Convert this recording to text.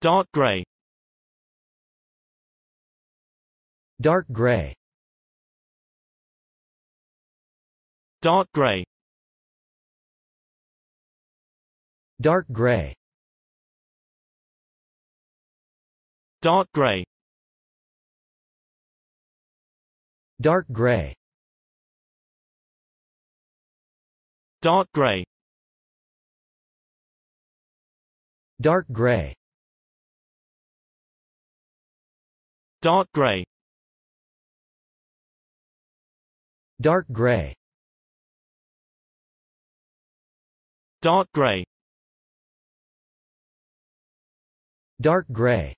Dark gray Dark gray Dark gray Dark gray Dark gray Dark gray Dark gray Dark gray Dark gray Dark gray Dark gray Dark gray